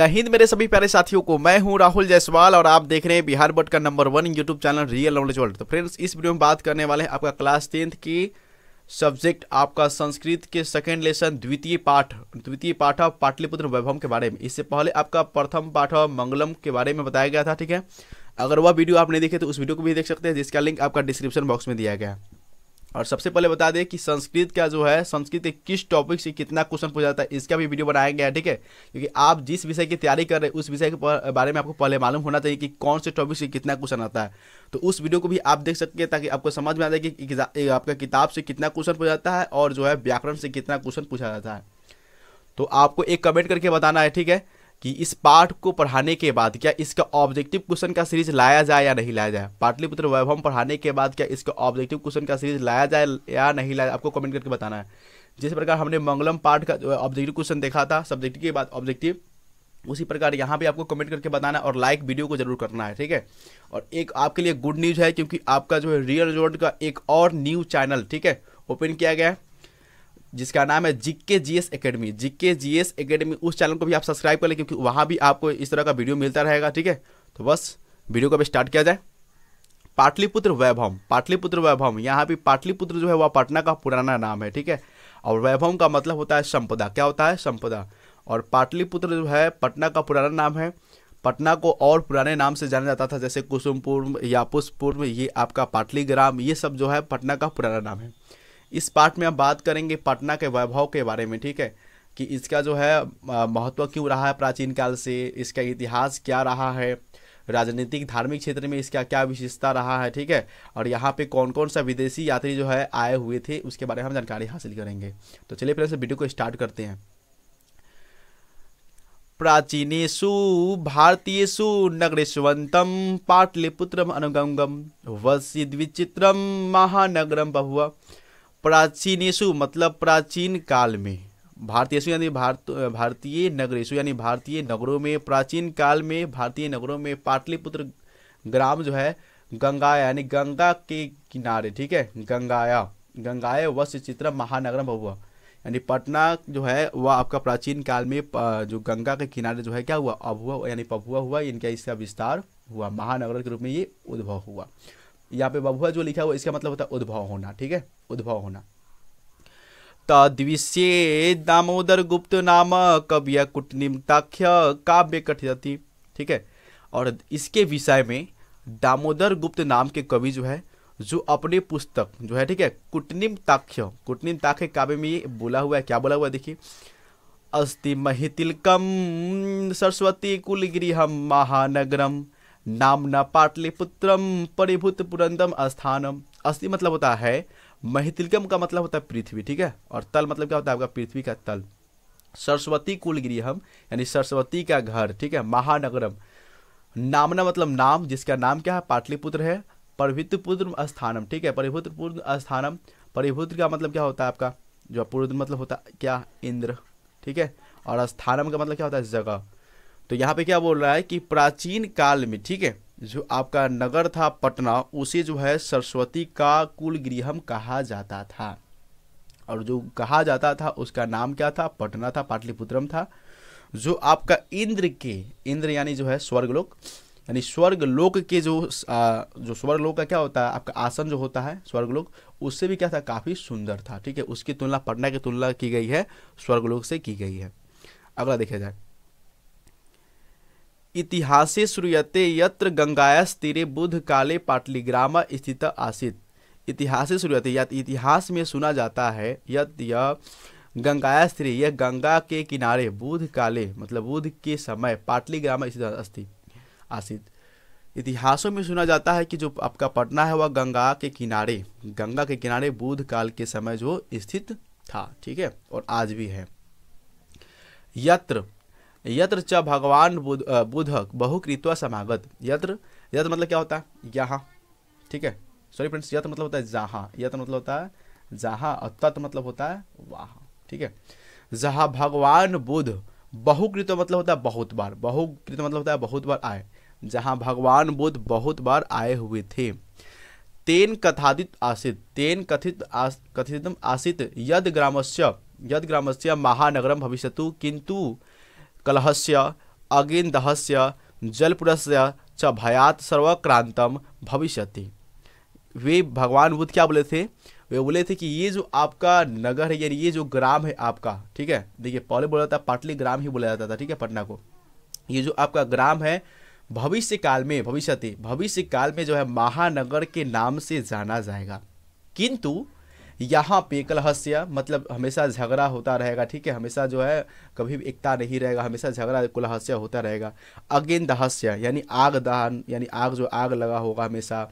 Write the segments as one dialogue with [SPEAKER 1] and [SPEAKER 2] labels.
[SPEAKER 1] जय हिंद मेरे सभी प्यारे साथियों को मैं हूं राहुल जायसवाल और आप देख रहे हैं बिहार बोर्ड का number one YouTube channel real knowledge world तो फ्रेंड्स इस वीडियो में बात करने वाले हैं आपका क्लास टेंथ की सब्जेक्ट आपका संस्कृत के सेकेंड लेसन द्वितीय पाठ द्वितीय पाठ ऑफ पाटलिपुत्र वैभव के बारे में इससे पहले आपका प्रथम पाठ ऑफ मंगलम के बारे में बताया गया था ठीक है अगर वह वीडियो आपने देखे तो उस वीडियो को भी देख सकते हैं जिसका लिंक आपका डिस्क्रिप्शन बॉक्स में दिया गया है और सबसे पहले बता दें कि संस्कृत का जो है संस्कृत के किस टॉपिक से कितना क्वेश्चन पूछा जाता है इसका भी वीडियो बनाया गया है ठीक है क्योंकि आप जिस विषय की तैयारी कर रहे हैं उस विषय के बारे में आपको पहले मालूम होना चाहिए कि कौन से टॉपिक से कितना क्वेश्चन आता है तो उस वीडियो को भी आप देख सकते हैं ताकि आपको समझ में आ जाए कि आपका किताब से कितना क्वेश्चन पूछा जाता है और जो है व्याकरण से कितना क्वेश्चन पूछा जाता है तो आपको एक कमेंट करके बताना है ठीक है कि इस पाठ को पढ़ाने के बाद क्या इसका ऑब्जेक्टिव क्वेश्चन का सीरीज लाया जाए या नहीं लाया जाए पाटलिपुत्र वैभव पढ़ाने के बाद क्या इसका ऑब्जेक्टिव क्वेश्चन का सीरीज लाया जाए या नहीं लाया आपको कमेंट करके बताना है जिस प्रकार हमने मंगलम पाठ का ऑब्जेक्टिव क्वेश्चन देखा था सब्जेक्टिव के बाद ऑब्जेक्टिव उसी प्रकार यहाँ भी आपको कमेंट करके बताना है और लाइक वीडियो को जरूर करना है ठीक है और एक आपके लिए गुड न्यूज़ है क्योंकि आपका जो है रियल रिजल्ट का एक और न्यू चैनल ठीक है ओपन किया गया है जिसका नाम है जिक्के जीएस एकेडमी जिक्के एस अकेडमी उस चैनल को भी आप सब्सक्राइब कर लें क्योंकि वहाँ भी आपको इस तरह का वीडियो मिलता रहेगा ठीक है तो बस वीडियो को अभी स्टार्ट किया जाए पाटलिपुत्र वैभव पाटलिपुत्र वैभव यहाँ भी पाटलिपुत्र जो है वह पटना का पुराना नाम है ठीक है और वैभव का मतलब होता है संपदा क्या होता है संपदा और पाटलिपुत्र जो है पटना का पुराना नाम है पटना को और पुराने नाम से जाना जाता था जैसे कुसुमपुर या पुष्पुर ये आपका पाटली ग्राम ये सब जो है पटना का पुराना नाम है इस पार्ट में हम बात करेंगे पटना के वैभव के बारे में ठीक है कि इसका जो है महत्व क्यों रहा है प्राचीन काल से इसका इतिहास क्या रहा है राजनीतिक धार्मिक क्षेत्र में इसका क्या विशेषता रहा है ठीक है और यहाँ पे कौन कौन सा विदेशी यात्री जो है आए हुए थे उसके बारे में हम जानकारी हासिल करेंगे तो चलिए फिर से वीडियो को स्टार्ट करते हैं प्राचीनेषु नगरेशवंतम पाटलिपुत्र अनुगंगम वसी वसिद्विचित्रं महानगरम बहुआ प्राचीन मतलब प्राचीन काल में भारतीय यानी भारत भारतीय नगर यानी भारतीय नगरों में प्राचीन काल में भारतीय नगरों में पाटलिपुत्र ग्राम जो है गंगाया यानी गंगा के किनारे ठीक है गंगाया गंगाया वस्य चित्र महानगर हुआ यानी पटना जो है वह आपका प्राचीन काल में जो गंगा के किनारे जो है क्या हुआ अभुआ यानी पभुआ हुआ इनका इसका विस्तार हुआ महानगर के रूप में ये उद्भव हुआ यहाँ पे बभुआ जो लिखा हुआ इसका मतलब होता है उद्भव होना ठीक है उद्भव होना तद्विषे दामोदर गुप्त नाम कविया कुटनिम्ताख्य काव्य कठिती ठीक है और इसके विषय में दामोदर गुप्त नाम के कवि जो है जो अपने पुस्तक जो है ठीक है कुटनिम ताख्य कुटनिम ताख्य काव्य में ये बोला हुआ है क्या बोला हुआ है देखिए अस्ति महितिलकम सरस्वती कुलगिरी हम महानगरम नामना पाटलिपुत्रम परिभूत पुरंदम स्थानम अस्थि मतलब होता है महितिलकम का मतलब होता है पृथ्वी ठीक है और तल मतलब क्या होता है आपका पृथ्वी का तल सरस्वती हम यानी सरस्वती का घर ठीक है महानगरम नामना मतलब नाम जिसका नाम क्या है पाटलिपुत्र है परिभूतपुत्र स्थानम ठीक है परिभूतपुत्र स्थानम परिभूत का मतलब क्या होता है आपका जो पूर्व मतलब होता है क्या इंद्र ठीक है और स्थानम का मतलब क्या होता है जगह तो यहाँ पे क्या बोल रहा है कि प्राचीन काल में ठीक है जो आपका नगर था पटना उसे जो है सरस्वती का कुल गृहम कहा जाता था और जो कहा जाता था उसका नाम क्या था पटना था पाटलिपुत्रम था जो आपका इंद्र के इंद्र यानी जो है स्वर्गलोक यानी स्वर्गलोक के जो आ, जो स्वर्गलोक का क्या होता है आपका आसन जो होता है स्वर्गलोक उससे भी क्या था काफ़ी सुंदर था ठीक है उसकी तुलना पटना की तुलना की गई है स्वर्गलोक से की गई है अगला देखा जाए इतिहासे श्रूयते यत्र तीरे बुद्ध काले पाटलिग्राम स्थित आसित इतिहास श्रूयते या इतिहास में सुना जाता है यद यह गंगाया स्त्री यह गंगा के किनारे बुध काले मतलब बुध के समय पाटलिग्राम स्थित अस्थि आसित इतिहासों में सुना जाता है कि जो आपका पटना है वह गंगा के किनारे गंगा के किनारे बुध काल के समय जो स्थित था ठीक है और आज भी है यत्र यत्र च भगवान बुध बुध बहुकृत्व समागत यत्र यत्र मतलब क्या होता है यहाँ ठीक है सॉरी फ्रेंड्स यत्र मतलब होता है जहाँ यत्र मतलब होता है जहाँ और तत् मतलब होता है वाह ठीक है जहाँ भगवान बुध बहुकृत मतलब होता है बहुत बार बहुकृत मतलब होता है बहुत बार आए जहाँ भगवान बुद्ध बहुत बार आए हुए थे तेन कथादित आसित तेन कथित आस, कथित आसित यद ग्रामस्य यद ग्रामस्य महानगरम भविष्यतु किंतु कलहस्य अगिनदहस्य जलपुरस्य च भयात सर्वक्रांतम भविष्य वे भगवान बुद्ध क्या बोले थे वे बोले थे कि ये जो आपका नगर है यानी ये जो ग्राम है आपका ठीक है देखिए पहले बोला जाता पाटली ग्राम ही बोला जाता था ठीक है पटना को ये जो आपका ग्राम है भविष्य काल में भविष्य भविष्य काल में जो है महानगर के नाम से जाना जाएगा किंतु यहाँ पे कलहस्य मतलब हमेशा झगड़ा होता रहेगा ठीक है हमेशा जो है कभी भी एकता नहीं रहेगा हमेशा झगड़ा कुलहस्य होता रहेगा अगेन दहस्य यानी आग दहन यानी आग जो आग लगा होगा हमेशा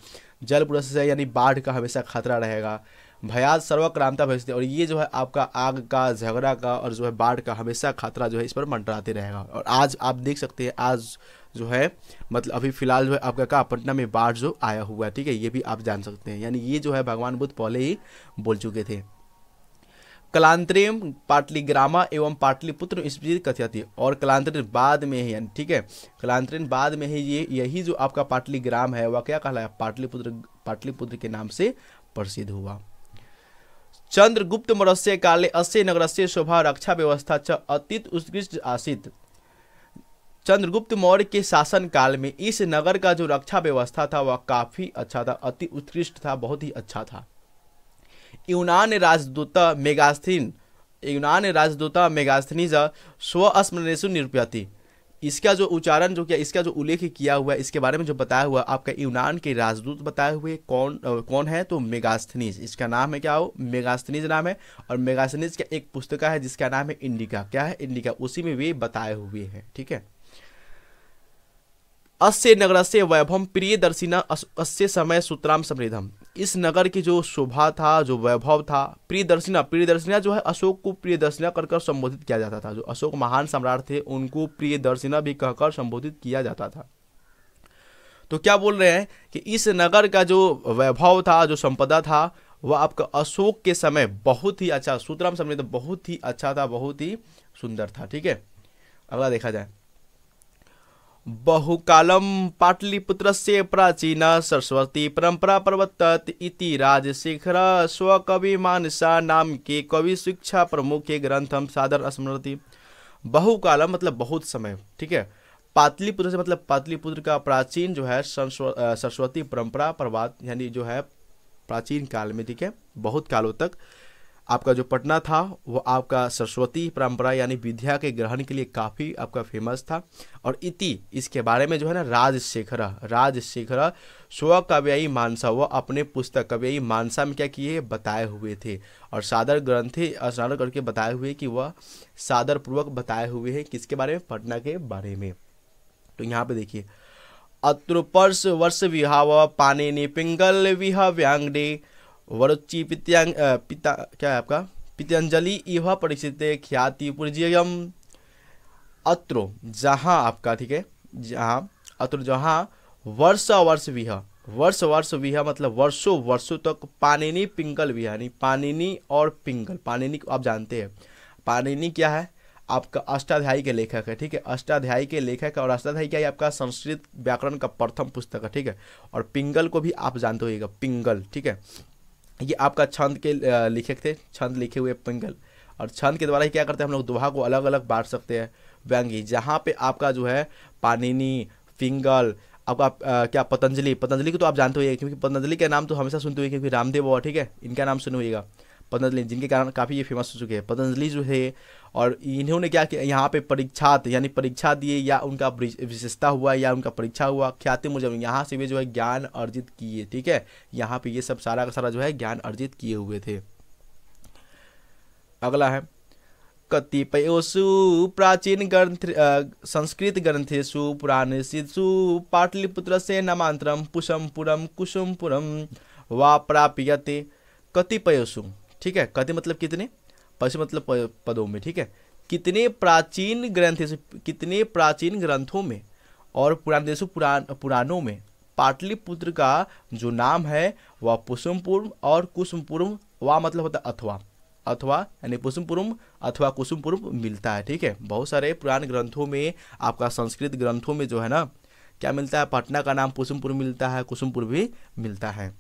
[SPEAKER 1] जल पुरस्य यानी बाढ़ का हमेशा खतरा रहेगा भयाद सर्वक्रांता भेजते और ये जो है आपका आग का झगड़ा का और जो है बाढ़ का हमेशा खतरा जो है इस पर मंडराते रहेगा और आज आप देख सकते हैं आज जो है मतलब अभी फिलहाल जो है आपका कहा पटना में बाढ़ जो आया हुआ है ठीक है ये भी आप जान सकते हैं यानी ये जो है भगवान बुद्ध पहले ही बोल चुके थे कलांतरिम पाटलिग्रामा एवं पाटलिपुत्र इस कथित थी और कलांतरिन बाद में ही यानी ठीक है कलांतरिन बाद में ही ये यही जो आपका पाटलिग्राम है वह क्या कहला है पाटलिपुत्र पाटलिपुत्र के नाम से प्रसिद्ध हुआ चंद्रगुप्त मौर्य काले अस्य से शोभा रक्षा व्यवस्था च अतीत उत्कृष्ट आसित चंद्रगुप्त मौर्य के शासन काल में इस नगर का जो रक्षा व्यवस्था था वह काफ़ी अच्छा था अति उत्कृष्ट था बहुत ही अच्छा था यूनान राजदूत मेगास्थीन यूनान राजदूत मेगास्थनीज स्व स्मरणेशु निरूपयती इसका जो उच्चारण जो किया इसका जो उल्लेख किया हुआ है इसके बारे में जो बताया हुआ आपका यूनान के राजदूत बताए हुए कौन कौन है तो मेगास्थनीज इसका नाम है क्या हो मेगास्थनीज नाम है और मेगास्थनीज का एक पुस्तका है जिसका नाम है इंडिका क्या है इंडिका उसी में वे बताए हुए हैं ठीक है अस्य नगर से वैभव प्रिय दर्शिना अस्य समय सूत्राम समृद्धम इस नगर की जो शोभा था जो वैभव था प्रियदर्शिना प्रियदर्शिना जो है अशोक को प्रियदर्शिना कर कर संबोधित किया जाता था जो अशोक महान सम्राट थे उनको प्रियदर्शिना भी कहकर संबोधित किया जाता था तो क्या बोल रहे हैं कि इस नगर का जो वैभव था जो संपदा था वह आपका अशोक के समय बहुत ही अच्छा सूत्राम तो बहुत ही अच्छा था बहुत ही सुंदर था ठीक है अगला देखा जाए पाटलिपुत्र से प्राचीन सरस्वती परम्परा प्रवर्तत इति राजशेखर स्वकविमानसा नाम के कवि शिक्षा प्रमुख के ग्रंथम सादर स्मृति बहुकालम मतलब बहुत समय ठीक है पाटलिपुत्र से मतलब पाटलिपुत्र का प्राचीन जो है सरस्वती परंपरा प्रवाद यानी जो है प्राचीन काल में ठीक है बहुत कालों तक आपका जो पटना था वो आपका सरस्वती परंपरा यानी विद्या के ग्रहण के लिए काफ़ी आपका फेमस था और इति इसके बारे में जो है ना राजशेखर राजशेखर स्व कव्यायी मानसा वो अपने पुस्तक कव्यायी मानसा में क्या किए बताए हुए थे और सादर ग्रंथे स्नान करके बताए हुए कि वह सादर पूर्वक बताए हुए हैं किसके बारे में पटना के बारे में तो यहाँ पे देखिए अत्रुपर्श वर्ष विहाव पाने पिंगल विहा व्यांगडे वरुचि पिता क्या है आपका पितंजलि इह परिचित ख्याति पूर्जियम अत्रो जहाँ आपका ठीक है जहाँ अत्र जहाँ वर्ष वर्ष विह वर्ष वर्ष विह मतलब वर्षों वर्षों तक तो पानिनी पिंगल विह यानी पानिनी और पिंगल पानिनी आप जानते हैं पानिनी क्या है आपका अष्टाध्यायी के लेखक है ठीक है अष्टाध्यायी के लेखक है और अष्टाध्यायी क्या है आपका संस्कृत व्याकरण का प्रथम पुस्तक है ठीक है और पिंगल को भी आप जानते होगा पिंगल ठीक है ये आपका छंद के लिखक थे छंद लिखे हुए पिंगल और छंद के द्वारा ही क्या करते हैं हम लोग दोहा को अलग अलग बांट सकते हैं व्यंगी जहाँ पे आपका जो है पानिनी पिंगल आपका आ, क्या पतंजलि पतंजलि को तो आप जानते हुए क्योंकि पतंजलि का नाम तो हमेशा सुनते हुए क्योंकि रामदेव बाबा ठीक है इनका नाम सुन हुएगा पतंजलि जिनके कारण काफ़ी ये फेमस हो चुके हैं पतंजलि जो है और इन्होंने क्या किया यहाँ पे परीक्षात यानी परीक्षा दिए या उनका विशेषता हुआ या उनका परीक्षा हुआ ख्याति मुजब यहाँ से वे जो है ज्ञान अर्जित किए ठीक है यहाँ पे ये सब सारा का सारा जो है ज्ञान अर्जित किए हुए थे अगला है कतिपयसु प्राचीन ग्रंथ संस्कृत ग्रंथेशु पुराने शिशु पाटलिपुत्र से नामांतरम पुषमपुरम कुसुमपुरम वा प्राप्यते कतिपयसु ठीक है कति मतलब कितने पशु मतलब पदों में ठीक है कितने प्राचीन ग्रंथ कितने प्राचीन ग्रंथों में और पुराने देशों पुरान पुराणों में पाटलिपुत्र का जो नाम है वह पुसुमपुरम और कुसुमपुर व मतलब होता है अथवा अथवा यानी पुसुमपुरम अथवा कुसुमपुरम मिलता है ठीक है बहुत सारे पुरान ग्रंथों में आपका संस्कृत ग्रंथों में जो है ना क्या मिलता है पटना का नाम पुसुमपुर मिलता है कुसुमपुर भी मिलता है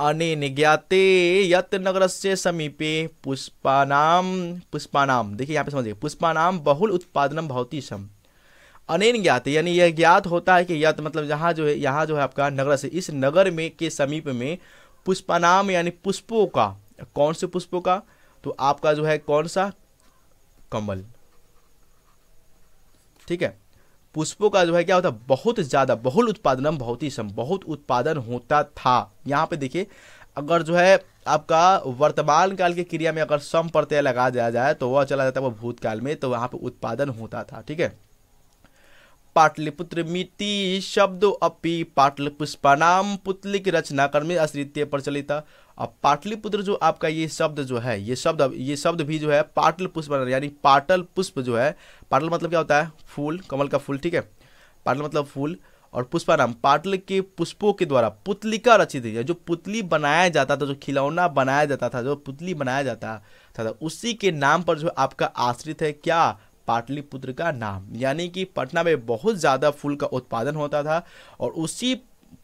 [SPEAKER 1] अनिज्ञाते यत नगर से समीपे पुष्पानाम पुष्पानाम देखिए यहाँ पे समझिए पुष्पानाम बहुल उत्पादनम भवती सम अनिन ज्ञाते यानी यह ज्ञात होता है कि यत मतलब यहाँ जो है यहाँ जो है आपका नगर से इस नगर में के समीप में पुष्पानाम यानी पुष्पों का कौन से पुष्पों का तो आपका जो है कौन सा कमल ठीक है पुष्पों का जो है क्या होता बहुत ज़्यादा बहुल उत्पादन बहुत ही सम बहुत उत्पादन होता था यहाँ पे देखिए अगर जो है आपका वर्तमान काल की क्रिया में अगर सम प्रत्यय लगा दिया जाए तो वह चला जाता है वह भूतकाल में तो वहां पे उत्पादन होता था ठीक है पाटलिपुत्र मिति शब्द अपि पाटल नाम पुतली की रचना कर्मी अश्रित्य प्रचलित अब पाटलिपुत्र जो आपका ये शब्द जो है ये शब्द ये शब्द भी जो है पाटल पुष्प यानी पाटल पुष्प जो है पाटल मतलब क्या होता है फूल कमल का फूल ठीक है पाटल मतलब फूल और पुष्पाराम पाटल के पुष्पों के द्वारा पुतलिका रचित है जो पुतली बनाया जाता था जो खिलौना बनाया जाता था जो पुतली बनाया जाता था, था तो उसी के नाम पर जो आपका आश्रित है क्या पाटलिपुत्र का नाम यानी कि पटना में बहुत ज़्यादा फूल का उत्पादन होता था और उसी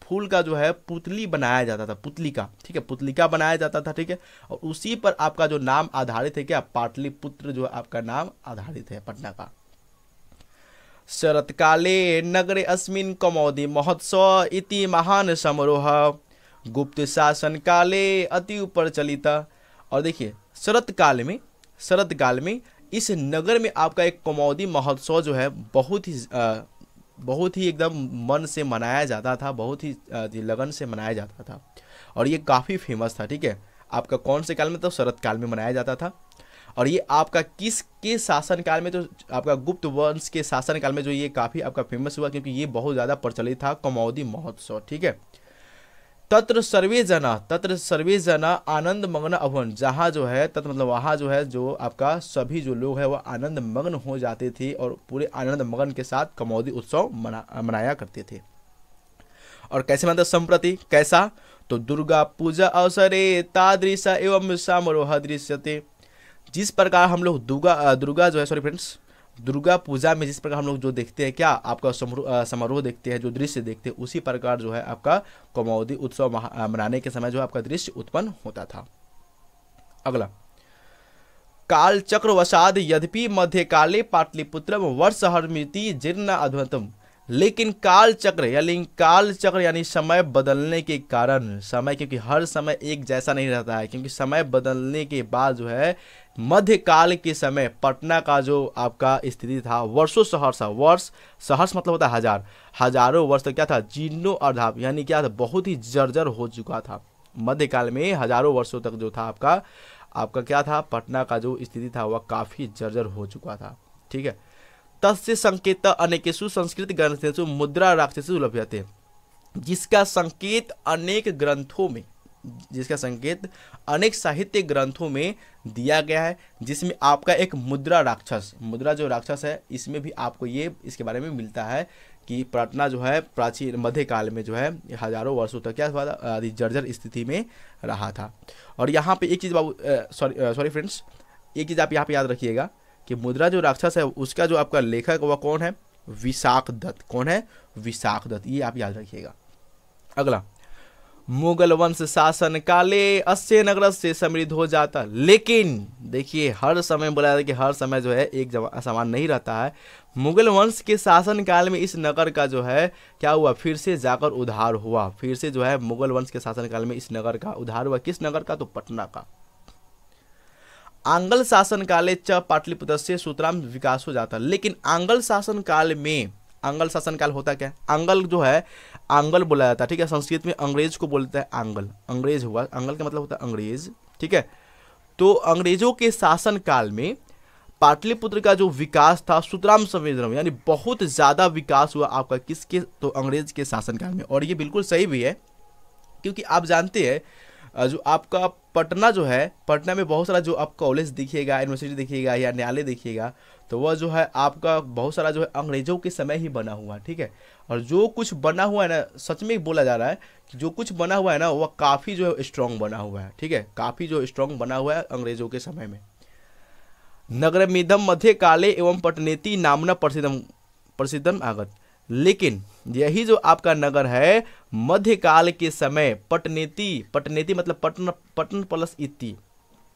[SPEAKER 1] फूल का जो है पुतली बनाया जाता था पुतली का ठीक है पुतली का बनाया जाता था ठीक है और उसी पर आपका जो नाम आधारित है क्या पाटलिपुत्र जो आपका नाम आधारित है पटना का शरत्काले नगर अस्मिन कमौदी महोत्सव इति महान समारोह गुप्त शासन काले अति ऊपर और देखिए शरत काल में शरत काल में इस नगर में आपका एक कमौदी महोत्सव जो है बहुत ही बहुत ही एकदम मन से मनाया जाता था बहुत ही लगन से मनाया जाता था और ये काफ़ी फेमस था ठीक है आपका कौन से काल में तो शरत काल में मनाया जाता था और ये आपका किस के शासन काल में तो आपका गुप्त वंश के शासन काल में जो ये काफ़ी आपका फेमस हुआ क्योंकि ये बहुत ज़्यादा प्रचलित था कमौदी महोत्सव ठीक है तत्र सर्वे जना तत्र सर्वे जना आनंद मग्न अभवन जहाँ जो है तत्र मतलब वहाँ जो है जो आपका सभी जो लोग है वह आनंद मग्न हो जाते थे और पूरे आनंद मग्न के साथ कमौदी उत्सव मना मनाया करते थे और कैसे मानते संप्रति कैसा तो दुर्गा पूजा अवसरे तादृश एवं सामरोह दृश्य जिस प्रकार हम लोग दुर्गा दुर्गा जो है सॉरी फ्रेंड्स दुर्गा पूजा में जिस प्रकार हम लोग जो देखते हैं क्या आपका समारोह देखते हैं जो दृश्य देखते हैं उसी प्रकार जो है आपका कौमावधि उत्सव मनाने के समय जो है आपका दृश्य उत्पन्न होता था अगला काल चक्र वसाद यद्यपि मध्य काले वर्ष हर वर्षहरमिति जीर्ण अध्वतम लेकिन काल चक्र या लेकिन काल चक्र यानी समय बदलने के कारण समय क्योंकि हर समय एक जैसा नहीं रहता है क्योंकि समय बदलने के बाद जो है मध्यकाल के समय पटना का जो आपका स्थिति था वर्षों सहरसा वर्ष सहर्ष मतलब होता है हजार हजारों वर्ष तक क्या था जीर्णो अर्धाप यानी क्या था बहुत ही जर्जर हो चुका था मध्यकाल में हजारों वर्षों तक जो था आपका आपका क्या था पटना का जो स्थिति था वह काफ़ी जर्जर हो चुका था ठीक है तस्य संकेत अनेकेशु संस्कृत ग्रंथेशु मुद्रा राक्षसु लभ्य जिसका संकेत अनेक ग्रंथों में जिसका संकेत अनेक साहित्य ग्रंथों में दिया गया है जिसमें आपका एक मुद्रा राक्षस मुद्रा जो राक्षस है इसमें भी आपको ये इसके बारे में मिलता है कि पटना जो है प्राचीन मध्यकाल में जो है हजारों वर्षों तक क्या हुआ जर्जर स्थिति में रहा था और यहाँ पे एक चीज़ बाबू सॉरी सॉरी फ्रेंड्स एक चीज़ आप यहाँ पे याद रखिएगा कि मुद्रा जो राक्षस है उसका जो आपका लेखक वह कौन है विशाख दत्त कौन है विशाख दत्त ये आप याद रखिएगा अगला मुगल वंश शासन काले अस्य नगर से समृद्ध हो जाता लेकिन देखिए हर समय बोला जाता है कि हर समय जो है एक समान नहीं रहता है मुगल वंश के शासन काल में इस नगर का जो है क्या हुआ फिर से जाकर उधार हुआ फिर से जो है मुगल वंश के शासन काल में इस नगर का उधार हुआ किस नगर का तो पटना का आंगल शासन काले च पाटलिपुत्र से सूत्राम विकास हो जाता लेकिन आंगल शासन काल में आंगल शासनकाल होता क्या आंगल जो है आंगल बोला जाता है ठीक है संस्कृत में अंग्रेज को बोलता है आंगल अंग्रेज हुआ आंगल का मतलब होता है अंग्रेज ठीक है तो अंग्रेजों के शासनकाल में पाटलिपुत्र का जो विकास था सुतराम संवेदनम यानी बहुत ज़्यादा विकास हुआ आपका किसके तो अंग्रेज के शासनकाल में और ये बिल्कुल सही भी है क्योंकि आप जानते हैं जो आपका पटना जो है पटना में बहुत सारा जो आप कॉलेज देखिएगा यूनिवर्सिटी देखिएगा या न्यायालय देखिएगा तो वह जो है आपका बहुत सारा जो है अंग्रेजों के समय ही बना हुआ है ठीक है और जो कुछ बना हुआ है ना सच में बोला जा रहा है कि जो कुछ बना हुआ है ना वह काफ़ी जो है स्ट्रांग बना हुआ है ठीक है काफ़ी जो स्ट्रांग बना हुआ है अंग्रेजों के समय में नगर मिधम मध्य काले एवं पटनेती नामना प्रसिद्धम प्रसिद्धम आगत लेकिन यही जो आपका नगर है मध्यकाल के समय पटनेती पटनेती मतलब पटना पटन प्लस इति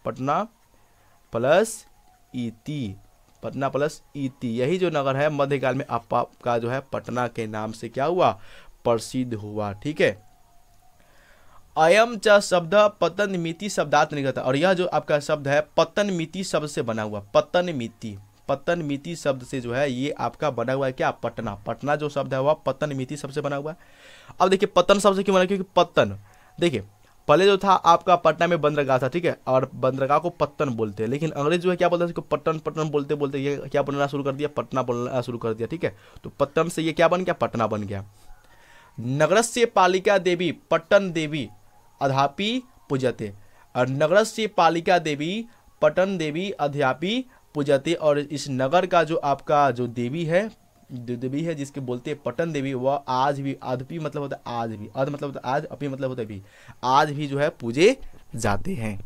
[SPEAKER 1] पटना प्लस इति पटना प्लस ईती e यही जो नगर है मध्यकाल में अपा का जो है पटना के नाम से क्या हुआ प्रसिद्ध हुआ ठीक है अयम च शब्द पतन मिति शब्दात निगत और यह जो आपका शब्द है पतन मिति शब्द से बना हुआ पतन मिति पतन मिति शब्द से जो है ये आपका बना हुआ है क्या पटना पटना जो शब्द है वह पतन मिति शब्द से बना हुआ है अब देखिए पतन शब्द क्यों बना क्योंकि पतन देखिए पहले जो था आपका पटना में बंदरगाह था ठीक है और बंदरगाह को पत्तन बोलते हैं लेकिन अंग्रेज जो है क्या बोलते हैं पट्टन पट्टन बोलते बोलते ये क्या बोलना शुरू कर दिया पटना बोलना शुरू कर दिया ठीक है तो पत्तन से ये क्या बन गया पटना बन गया से पालिका देवी पट्टन देवी अध्यापी पूजते और से पालिका देवी पटन देवी अध्यापी पूजते और इस नगर का जो आपका जो देवी है देवी है जिसके बोलते हैं पटन देवी वह आज भी अधपी मतलब होता है आज भी अध मतलब होता है आज अपी मतलब होता है भी आज भी जो है पूजे जाते हैं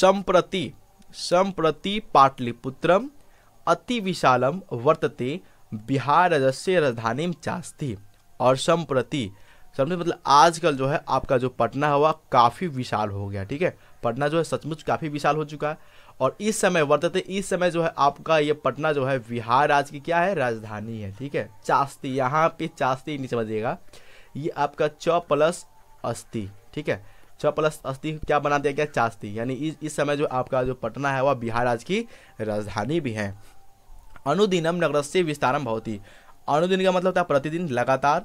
[SPEAKER 1] संप्रति संप्रति पाटलिपुत्रम अति विशालम वर्तते बिहार राजस्व राजधानी चास्ती और संप्रति समझे मतलब आजकल जो है आपका जो पटना है वह काफ़ी विशाल हो गया ठीक है पटना जो है सचमुच काफ़ी विशाल हो चुका है और इस समय वर्तते इस समय जो है आपका ये पटना जो है बिहार राज्य की क्या है राजधानी है ठीक है चास्ती यहाँ पे चास्ती नहीं समझिएगा ये आपका च प्लस अस्थि ठीक है च प्लस अस्थि क्या बना दिया क्या चास्ती यानी इस इस समय जो आपका जो पटना है वह बिहार राज्य की राजधानी भी है अनुदिनम नगर से विस्तारम ही अनुदिन का मतलब था प्रतिदिन लगातार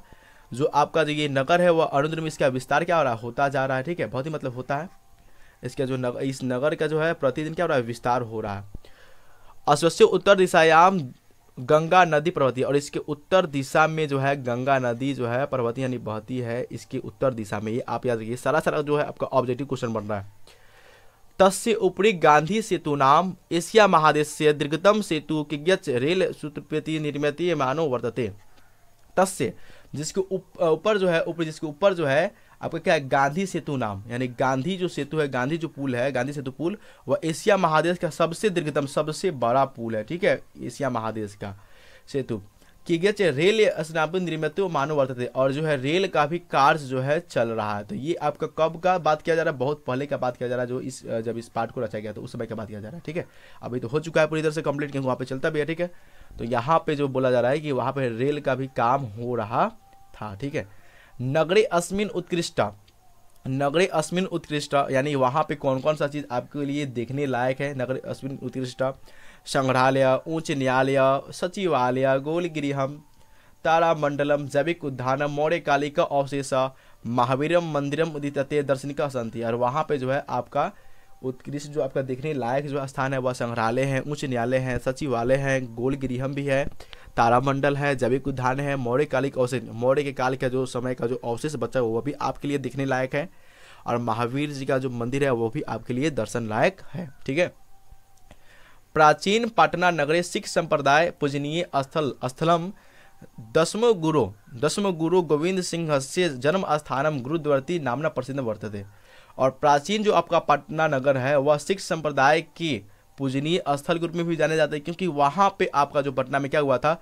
[SPEAKER 1] जो आपका जो ये नगर है वह अनुदिन में इसका विस्तार क्या हो रहा है होता जा रहा है ठीक है बहुत ही मतलब होता है इसका जो नग, इस नगर का जो है प्रतिदिन क्या हो रहा है विस्तार हो रहा है अश्वस्य उत्तर दिशायाम गंगा नदी पर्वती और इसके उत्तर दिशा में जो है गंगा नदी जो है पर्वती यानी बहती है इसके उत्तर दिशा में ये आप याद रखिए सारा सारा जो है आपका ऑब्जेक्टिव क्वेश्चन बन रहा है तस्य ऊपरी गांधी सेतु नाम एशिया महादेश से दीर्घतम सेतु किज्ञ रेल सूत्रपति निर्मित मानव वर्तते तस्य जिसके ऊपर उप, जो है ऊपर जिसके ऊपर जो है आपका क्या है गांधी सेतु नाम यानी गांधी जो सेतु है गांधी जो पुल है गांधी सेतु पुल वह एशिया महादेश का सबसे दीर्घतम सबसे बड़ा पुल है ठीक है एशिया महादेश का सेतु किगच रेल स्नापन निर्मित मानव वर्तते और जो है रेल का भी कार्य जो है चल रहा है तो ये आपका कब का बात किया जा रहा है बहुत पहले का बात किया जा रहा है जो इस जब इस पार्ट को रचा गया तो उस समय का बात किया जा रहा है ठीक है अभी तो हो चुका है पूरी तरह से कंप्लीट क्योंकि वहाँ पे चलता भी है ठीक है तो यहाँ पे जो बोला जा रहा है कि वहाँ पे रेल का भी काम हो रहा था ठीक है नगरे अस्मिन उत्कृष्ट नगरे अस्मिन उत्कृष्ट यानी वहाँ पे कौन कौन सा चीज़ आपके लिए देखने लायक है नगरे अस्मिन उत्कृष्ट संग्रहालय उच्च न्यायालय सचिवालय गोलगृह तारामंडलम जैविक उद्यान मौर्य काली का अवशेष महावीरम मंदिरम उदित दर्शनिका संति और वहाँ पे जो है आपका उत्कृष्ट जो आपका देखने लायक जो स्थान है वह संग्रहालय हैं उच्च न्यायालय हैं सचिवालय हैं गोल गृहम भी है तारामंडल है जैविक उद्यान है मौर्य कालिक अवशेष मौर्य के काल का जो समय का जो अवशेष बचा हुआ वह भी आपके लिए दिखने लायक है और महावीर जी का जो मंदिर है वो भी आपके लिए दर्शन लायक है ठीक है प्राचीन पाटना नगरी सिख संप्रदाय पूजनीय स्थल स्थलम दसम गुरु दसम गुरु गोविंद सिंह से जन्म स्थानम गुरुद्वर्ती नामना प्रसिद्ध वर्तते और प्राचीन जो आपका पटना नगर है वह सिख संप्रदाय की पूजनीय स्थल के रूप में भी जाने जाते हैं क्योंकि वहाँ पे आपका जो पटना में क्या हुआ था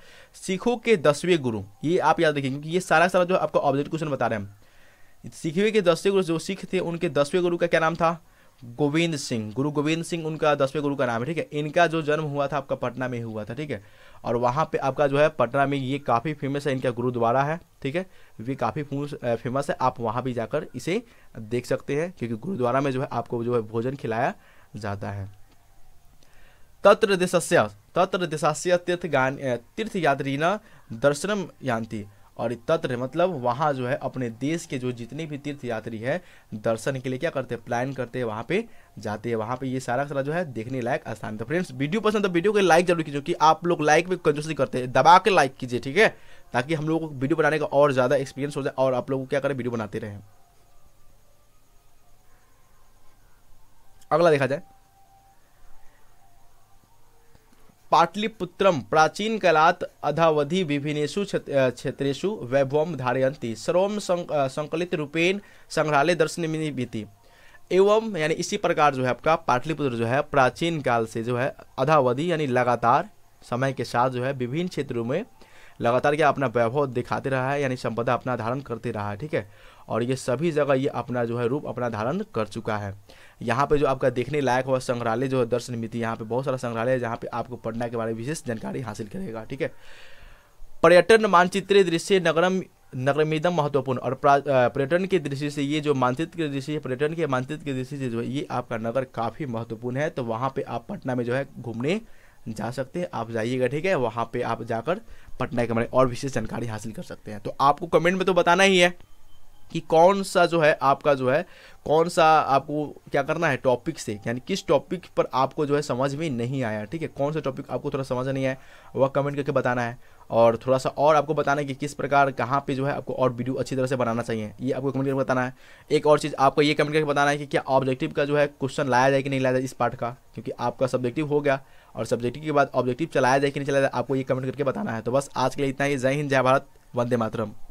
[SPEAKER 1] सिखों के दसवें गुरु ये आप याद रखेंगे क्योंकि ये सारा सारा जो आपका ऑब्जेक्ट क्वेश्चन बता रहे हैं सिखवे के दसवें गुरु जो सिख थे उनके दसवें गुरु का क्या नाम था गोविंद सिंह गुरु गोविंद सिंह उनका दसवें गुरु का नाम है ठीक है इनका जो जन्म हुआ था आपका पटना में हुआ था ठीक है और वहाँ पे आपका जो है पटना में ये काफ़ी फेमस है इनका गुरुद्वारा है ठीक है ये काफ़ी फेमस है आप वहाँ भी जाकर इसे देख सकते हैं क्योंकि गुरुद्वारा में जो है आपको जो है भोजन खिलाया जाता है तत्र दिशस्य तत्र दिशास्य तीर्थ गान तीर्थयात्री न दर्शनम यात्री और तत्र मतलब वहाँ जो है अपने देश के जो जितने भी तीर्थ यात्री है दर्शन के लिए क्या करते हैं प्लान करते हैं वहाँ पे जाते हैं वहाँ पे ये सारा सारा जो है देखने लायक स्थान तो फ्रेंड्स वीडियो पसंद तो वीडियो को लाइक जरूर कीजिए क्योंकि आप लोग लाइक भी कंजूसी करते हैं दबा के लाइक कीजिए ठीक है ताकि हम लोगों को वीडियो बनाने का और ज़्यादा एक्सपीरियंस हो जाए और आप लोग क्या करें वीडियो बनाते रहें अगला देखा जाए पाटलिपुत्रम प्राचीन कलात अधावधि विभिन्नषु क्षेत्र वैभव धारयती सर्व संकलित रूपेण संग्रहालय दर्शनमिति एवं यानी इसी प्रकार जो है आपका पाटलिपुत्र जो है प्राचीन काल से जो है अधावधि यानी लगातार समय के साथ जो है विभिन्न क्षेत्रों में लगातार क्या अपना वैभव दिखाते रहा है यानी संपदा अपना धारण करते रहा है ठीक है और ये सभी जगह ये अपना जो है रूप अपना धारण कर चुका है यहाँ पे जो आपका देखने लायक हुआ संग्रहालय जो है दर्शन मिति यहाँ पे बहुत सारा संग्रहालय है जहाँ पे आपको पटना के बारे में विशेष जानकारी हासिल करेगा ठीक है पर्यटन मानचित्र दृश्य नगरम नगरमिदम महत्वपूर्ण और पर्यटन की दृष्टि से ये जो मानचित्र की दृष्टि से पर्यटन के मानचित्र की दृष्टि से जो है ये आपका नगर काफ़ी महत्वपूर्ण है तो वहाँ पे आप पटना में जो है घूमने जा सकते हैं आप जाइएगा ठीक है वहाँ पे आप जाकर पटना के बारे और विशेष जानकारी हासिल कर सकते हैं तो आपको कमेंट में तो बताना ही है कि कौन सा जो है आपका जो है कौन सा आपको क्या करना है टॉपिक से यानी किस टॉपिक पर आपको जो है समझ में नहीं आया ठीक है कौन सा टॉपिक आपको थोड़ा समझ नहीं आया वह कमेंट करके बताना है और थोड़ा सा और आपको बताना है कि किस प्रकार कहाँ पे जो है आपको और वीडियो अच्छी तरह से बनाना चाहिए ये आपको कमेंट करके बताना है एक और चीज़ आपको ये कमेंट करके बताना है कि क्या ऑब्जेक्टिव का जो है क्वेश्चन लाया जाए कि नहीं लाया जाए इस पार्ट का क्योंकि आपका सब्जेक्टिव हो गया और सब्जेक्टिव के बाद ऑब्जेक्टिव चलाया जाए कि नहीं चलाया जाए आपको ये कमेंट करके बताना है तो बस आज के लिए इतना ही जय हिंद जय भारत वंदे मातरम